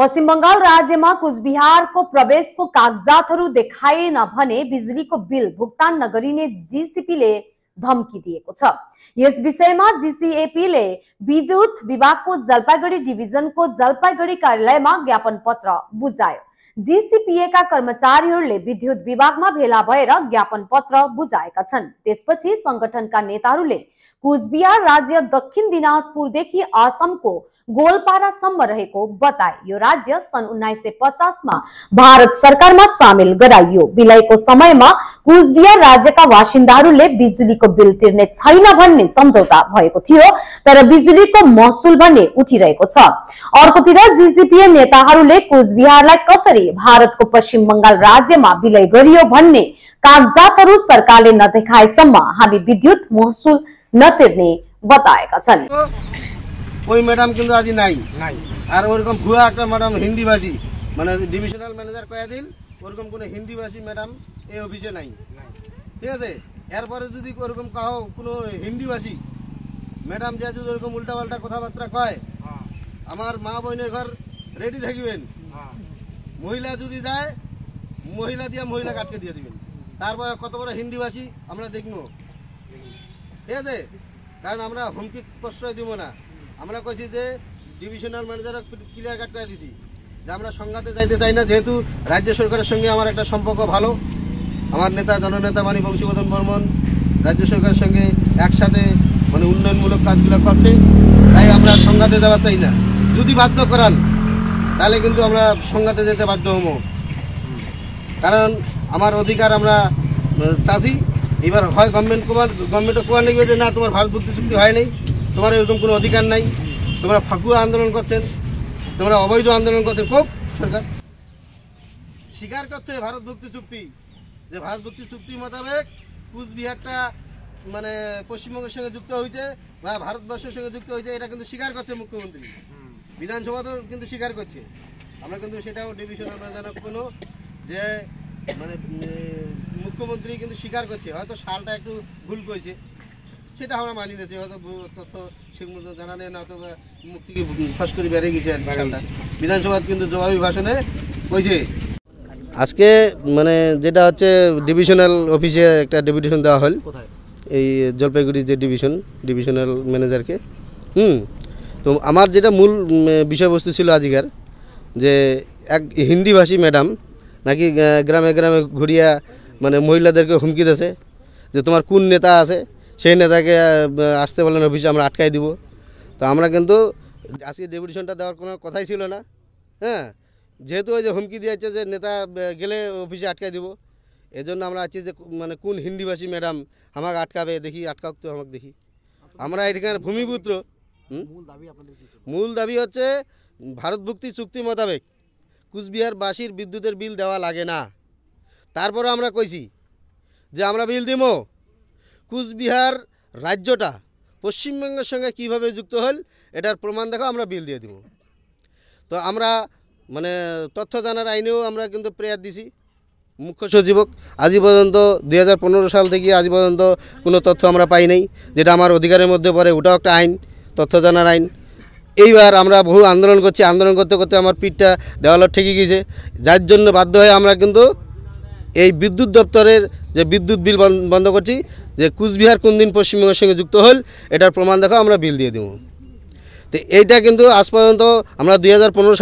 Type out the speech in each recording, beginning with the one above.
पश्चिम बङ्गाल राज्यमा कुचबिहारको प्रवेशको कागजातहरू देखाएन भने बिजुलीको बिल भुक्तान नगरिने जिसिपीले धम्की दिएको छ यस विषयमा जिसिएपीले विद्युत विभागको जलपाइगढी डिभिजनको जलपाइगढी कार्यालयमा ज्ञापन पत्र बुझायो जिसिपिएका कर्मचारीहरूले विद्युत विभागमा भेला भएर ज्ञापन पत्र बुझाएका छन् त्यसपछि संगठनका नेताहरूले कुचबिहार राज्य दक्षिण दिनाजपुरदेखि आसमको गोलपारासम्म रहेको बताए यो राज्य सन् उन्नाइस सय पचासमा भारत सरकारमा सामेल गराइयो विलयको समयमा कुचबिहार राज्यका वासिन्दाहरूले बिजुलीको बिल तिर्ने छैन भन्ने सम्झौता भएको थियो तर बिजुलीको महसुल भन्ने उठिरहेको छ अर्कोतिर जिजिपिए नेताहरूले कुचबिहारलाई कसरी भारतको पश्चिम बंगाल राज्यमा विलय गरियो भन्ने कागजातहरू सरकारले नदेखाएसम्म हामी विद्युत महसुल নাটively বতায়গা সাল ওই ম্যাডাম কিন্তু আজি নাই নাই আর ওরকম গুয়া একটা ম্যাডাম হিন্দি ভাষী মানে ডিভিশনাল ম্যানেজার কোয়া দিল ওরকম কোনো হিন্দি ভাষী ম্যাডাম এই অফিসে নাই ঠিক আছে এরপর যদি কো এরকম কও কোনো হিন্দি ভাষী ম্যাডাম যাচ্ছে এরকম উল্টাপাল্টা কথাবার্তা কয় हां আমার মা বোনের ঘর রেডি থাকিবেন হ্যাঁ মহিলা যদি যায় মহিলা দিয়া মহিলা কাটকে দিয়ে দিবেন তারপর কত বড় হিন্দি ভাষী আমরা দেখমু ঠিক আছে কারণ আমরা হুমকি প্রশ্রয় দিব না আমরা কইছি যে ডিভিশনাল ম্যানেজার ক্লিয়ার কাট করে দিছি যে আমরা সংঘাতে যাইতে চাই না যেহেতু রাজ্য সরকারের সঙ্গে আমার একটা সম্পর্ক ভালো আমার নেতা জননেতা মানে বংশীবদন বর্মন রাজ্য সরকারের সঙ্গে একসাথে মানে উন্নয়নমূলক কাজগুলো করছে তাই আমরা সংঘাতে যাওয়া চাই না যদি বাধ্য করান তাহলে কিন্তু আমরা সংঘাতে যেতে বাধ্য হবো কারণ আমার অধিকার আমরা চাষি এবার হয় গভর্নমেন্ট কুমার গভর্নমেন্টও কুমার নেবে যে না তোমার ভারত বুদ্ধি চুক্তি হয় নাই তোমার এরকম কোনো অধিকার নাই তোমরা ফাকুয়া আন্দোলন করছেন তোমরা অবৈধ আন্দোলন করছেন খুব সরকার স্বীকার করছে ভারত ভুক্তি চুক্তি যে ভারত ভুক্তি চুক্তি মোতাবেক কুচবিহারটা মানে পশ্চিমবঙ্গের সঙ্গে যুক্ত হয়েছে বা ভারতবর্ষের সঙ্গে যুক্ত হয়েছে এটা কিন্তু স্বীকার করছে মুখ্যমন্ত্রী বিধানসভাতেও কিন্তু স্বীকার করছে আমরা কিন্তু সেটাও ডিভিশন আমরা যেন কোনো যে মানে মুখ্যমন্ত্রী কিন্তু স্বীকার করছে হয়তো সালটা একটু ভুল করেছে সেটা আমরা মানি নিয়েছি হয়তো তথ্য ঠিক মতো জানা নেই না অথবা মুক্তিকে ফাঁস করে বেড়ে গেছে আর সালটা বিধানসভার কিন্তু জবাবি ভাষণে কইছে আজকে মানে যেটা হচ্ছে ডিভিশনাল অফিসে একটা ডেপুটেশন দেওয়া হল এই জলপাইগুড়ি যে ডিভিশন ডিভিশনাল ম্যানেজারকে হুম তো আমার যেটা মূল বিষয়বস্তু ছিল আজিকার যে এক হিন্দিভাষী ম্যাডাম নাকি গ্রামে গ্রামে ঘুরিয়া মানে মহিলাদেরকে হুমকি দিয়েছে যে তোমার কোন নেতা আছে সেই নেতাকে আসতে বলেন অফিসে আমরা আটকাই দিব তো আমরা কিন্তু আজকে ডেপুটেশনটা দেওয়ার কোনো কথাই ছিল না হ্যাঁ যেহেতু ওই যে হুমকি দিয়েছে যে নেতা গেলে অফিসে আটকাই দিব এজন্য আমরা আছি যে মানে কোন হিন্দিভাষী ম্যাডাম আমাকে আটকাবে দেখি আটকাক তো আমাকে দেখি আমরা এখানে ভূমিপুত্র মূল দাবি হচ্ছে ভারতভুক্তি চুক্তি মোতাবেক কুচবিহারবাসীর বিদ্যুতের বিল দেওয়া লাগে না তারপরে আমরা কইছি যে আমরা বিল দিব কুচবিহার রাজ্যটা পশ্চিমবঙ্গের সঙ্গে কিভাবে যুক্ত হল এটার প্রমাণ দেখো আমরা বিল দিয়ে দিব তো আমরা মানে তথ্য জানার আইনেও আমরা কিন্তু প্রেয়ার দিছি মুখ্য সচিবক আজি পর্যন্ত দুই সাল থেকে আজ পর্যন্ত কোনো তথ্য আমরা পাই নাই যেটা আমার অধিকারের মধ্যে পড়ে ওটাও একটা আইন তথ্য জানার আইন এইবার আমরা বহু আন্দোলন করছি আন্দোলন করতে করতে আমার পিঠটা দেওয়ালো ঠেকে গিয়েছে যার জন্য বাধ্য হয়ে আমরা কিন্তু এই বিদ্যুৎ দপ্তরের যে বিদ্যুৎ বিল বন্ধ করছি যে কুচবিহার কোন দিন পশ্চিমবঙ্গের সঙ্গে যুক্ত হল এটার প্রমাণ দেখো আমরা বিল দিয়ে দেব তো এইটা কিন্তু আজ পর্যন্ত আমরা দুই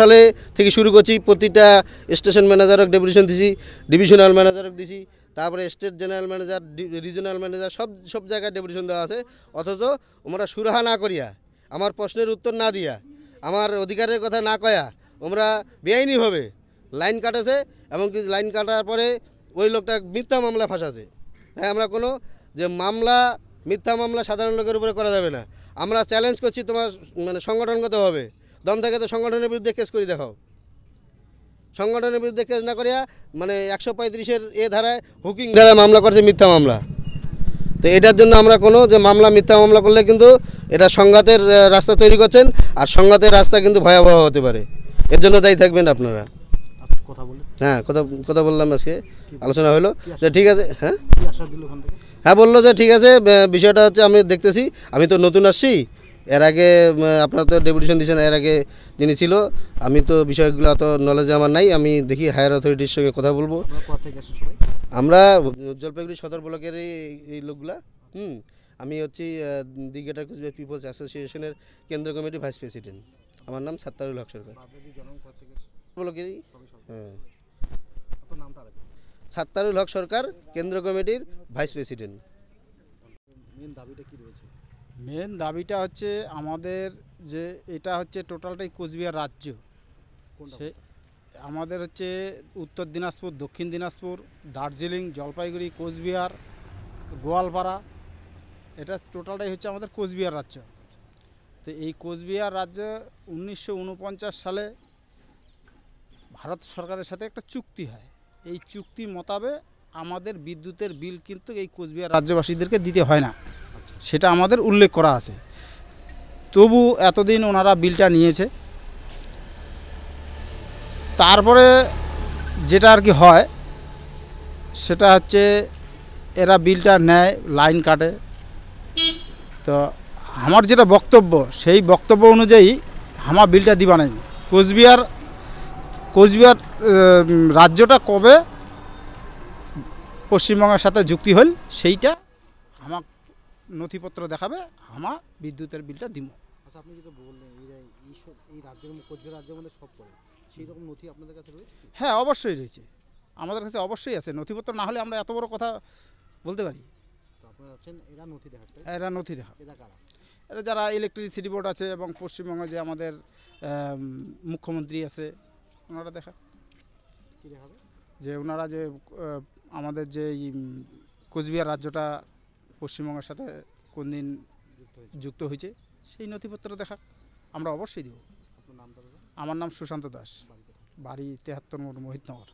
সালে থেকে শুরু করছি প্রতিটা স্টেশন ম্যানেজারক ডেপুটেশন দিছি ডিভিশনাল ম্যানেজারক দিছি তারপরে state general manager regional manager সব সব জায়গায় ডেপুটেশন দেওয়া আছে অথচ আমরা সুরাহা না করিয়া আমার প্রশ্নের উত্তর না দিয়া আমার অধিকারের কথা না কয়া ওমরা বেআইনিভাবে লাইন কাটাছে এমনকি লাইন কাটার পরে ওই লোকটা মিথ্যা মামলা ফাঁসাছে হ্যাঁ আমরা কোনো যে মামলা মিথ্যা মামলা সাধারণ লোকের উপরে করা যাবে না আমরা চ্যালেঞ্জ করছি তোমার মানে সংগঠনগতভাবে দম থাকে তো সংগঠনের বিরুদ্ধে কেস করি দেখাও সংগঠনের বিরুদ্ধে কেস না করিয়া মানে একশো পঁয়ত্রিশের এ ধারায় হুকিং ধারায় মামলা করছে মিথ্যা মামলা তো এটার জন্য আমরা কোনো যে মামলা মিথ্যা মামলা করলে কিন্তু এটা সংঘাতের রাস্তা তৈরি করছেন আর সংঘাতের রাস্তা কিন্তু ভয়াবহ হতে পারে এর জন্য দায়ী থাকবেন আপনারা কথা হ্যাঁ কথা কথা বললাম আজকে আলোচনা হলো যে ঠিক আছে হ্যাঁ হ্যাঁ বললো যে ঠিক আছে বিষয়টা হচ্ছে আমি দেখতেছি আমি তো নতুন আসছি এর আগে আপনার তো ডেপুটেশন দিয়েছেন এর আগে যিনি ছিল আমি তো বিষয়গুলো অত নলেজ আমার নাই আমি দেখি হায়ার অথরিটির সঙ্গে কথা বলবো আমরা জলপাইগুড়ি সদর ব্লকের এই লোকগুলা হুম আমি হচ্ছি দি কুচবিহার পিপলস অ্যাসোসিয়েশনের কেন্দ্র কমিটির ভাইস প্রেসিডেন্ট আমার নাম সাত্তারুল হক সরকার ব্লকেরই হ্যাঁ সাত্তারুল হক সরকার কেন্দ্র কমিটির ভাইস প্রেসিডেন্ট মেন দাবিটা হচ্ছে আমাদের যে এটা হচ্ছে টোটালটাই কোচবিহার রাজ্য আমাদের হচ্ছে উত্তর দিনাজপুর দক্ষিণ দিনাজপুর দার্জিলিং জলপাইগুড়ি কোচবিহার গোয়ালপাড়া এটা টোটালটাই হচ্ছে আমাদের কোচবিহার রাজ্য তো এই কোচবিহার রাজ্যে উনিশশো সালে ভারত সরকারের সাথে একটা চুক্তি হয় এই চুক্তি মতাবে আমাদের বিদ্যুতের বিল কিন্তু এই কোচবিহার রাজ্যবাসীদেরকে দিতে হয় না আচ্ছা। সেটা আমাদের উল্লেখ করা আছে তবু এতদিন ওনারা বিলটা নিয়েছে তারপরে যেটা আর কি হয় সেটা হচ্ছে এরা বিলটা নেয় লাইন কাটে তো আমার যেটা বক্তব্য সেই বক্তব্য অনুযায়ী আমার বিলটা দিবা নাই কোচবিহার কোচবিহার রাজ্যটা কবে পশ্চিমবঙ্গের সাথে যুক্তি হল সেইটা আমার নথিপত্র দেখাবে আমার বিদ্যুতের বিলটা দিব আচ্ছা আপনি যেটা বললেন এই কোচবিহার সব হ্যাঁ অবশ্যই রয়েছে আমাদের কাছে অবশ্যই আছে নথিপত্র না হলে আমরা এত বড় কথা বলতে পারি এরা নথি দেখা এরা যারা ইলেকট্রিসিটি বোর্ড আছে এবং পশ্চিমবঙ্গে যে আমাদের মুখ্যমন্ত্রী আছে ওনারা দেখা যে ওনারা যে আমাদের যে কোচবিহার রাজ্যটা পশ্চিমবঙ্গের সাথে কোন দিন যুক্ত হয়েছে সেই নথিপত্র দেখা আমরা অবশ্যই দিব আমার নাম সুশান্ত দাস বাড়ি তেহাত্তর মোড় মোহিতনগর